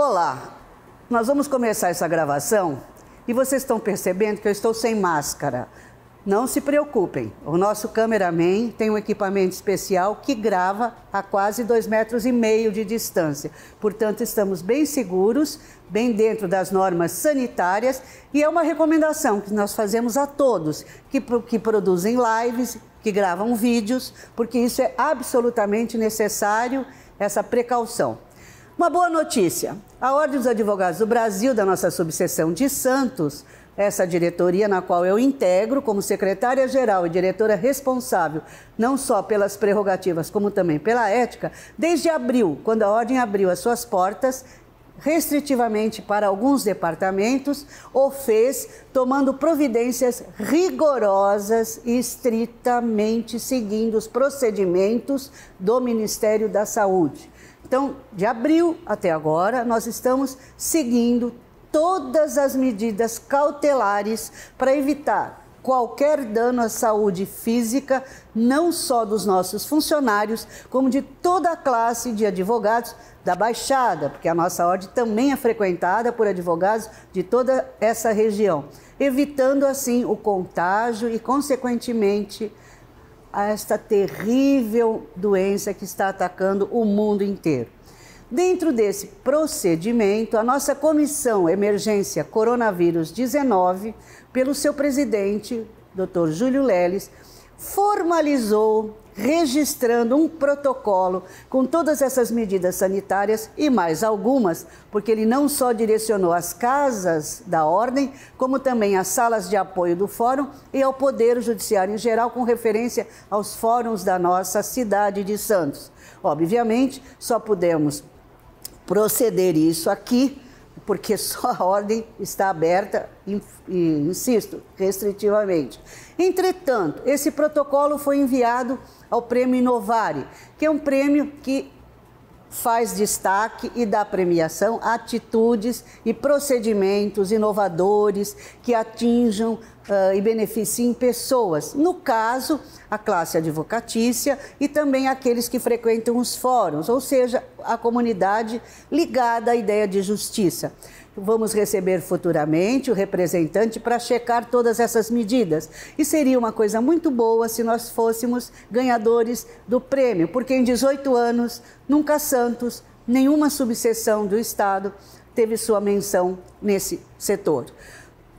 Olá, nós vamos começar essa gravação e vocês estão percebendo que eu estou sem máscara. Não se preocupem, o nosso cameraman tem um equipamento especial que grava a quase dois metros e meio de distância. Portanto, estamos bem seguros, bem dentro das normas sanitárias e é uma recomendação que nós fazemos a todos que, que produzem lives, que gravam vídeos, porque isso é absolutamente necessário, essa precaução. Uma boa notícia: a Ordem dos Advogados do Brasil, da nossa subseção de Santos, essa diretoria na qual eu integro como secretária-geral e diretora responsável, não só pelas prerrogativas, como também pela ética, desde abril, quando a Ordem abriu as suas portas, restritivamente para alguns departamentos ou fez tomando providências rigorosas e estritamente seguindo os procedimentos do Ministério da Saúde. Então, de abril até agora, nós estamos seguindo todas as medidas cautelares para evitar qualquer dano à saúde física, não só dos nossos funcionários, como de toda a classe de advogados da Baixada, porque a nossa ordem também é frequentada por advogados de toda essa região, evitando assim o contágio e, consequentemente, esta terrível doença que está atacando o mundo inteiro. Dentro desse procedimento, a nossa comissão Emergência Coronavírus 19, pelo seu presidente, Dr. Júlio Leles, formalizou registrando um protocolo com todas essas medidas sanitárias e mais algumas, porque ele não só direcionou as casas da ordem, como também as salas de apoio do fórum e ao poder judiciário em geral com referência aos fóruns da nossa cidade de Santos. Obviamente, só pudemos proceder isso aqui, porque só a ordem está aberta, insisto, restritivamente. Entretanto, esse protocolo foi enviado ao prêmio Inovare, que é um prêmio que faz destaque e dá premiação a atitudes e procedimentos inovadores que atinjam uh, e beneficiem pessoas. No caso, a classe advocatícia e também aqueles que frequentam os fóruns, ou seja, a comunidade ligada à ideia de justiça. Vamos receber futuramente o representante para checar todas essas medidas. E seria uma coisa muito boa se nós fôssemos ganhadores do prêmio, porque em 18 anos, nunca Santos, nenhuma subseção do Estado teve sua menção nesse setor.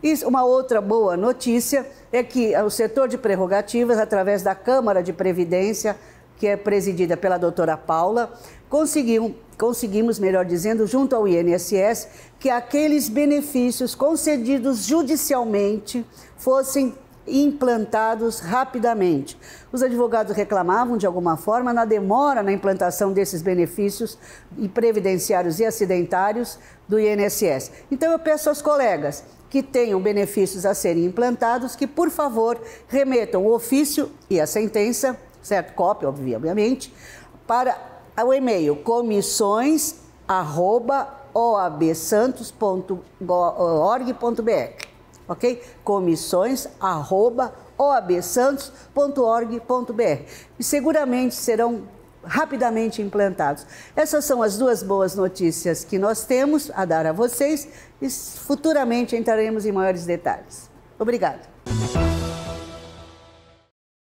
E uma outra boa notícia é que o setor de prerrogativas, através da Câmara de Previdência, que é presidida pela doutora Paula, conseguiu conseguimos, melhor dizendo, junto ao INSS, que aqueles benefícios concedidos judicialmente fossem implantados rapidamente. Os advogados reclamavam, de alguma forma, na demora na implantação desses benefícios e previdenciários e acidentários do INSS. Então, eu peço aos colegas que tenham benefícios a serem implantados que, por favor, remetam o ofício e a sentença, certo? Cópia, obviamente, para ah, o e-mail comissões ok? Comissões E seguramente serão rapidamente implantados. Essas são as duas boas notícias que nós temos a dar a vocês e futuramente entraremos em maiores detalhes. Obrigada.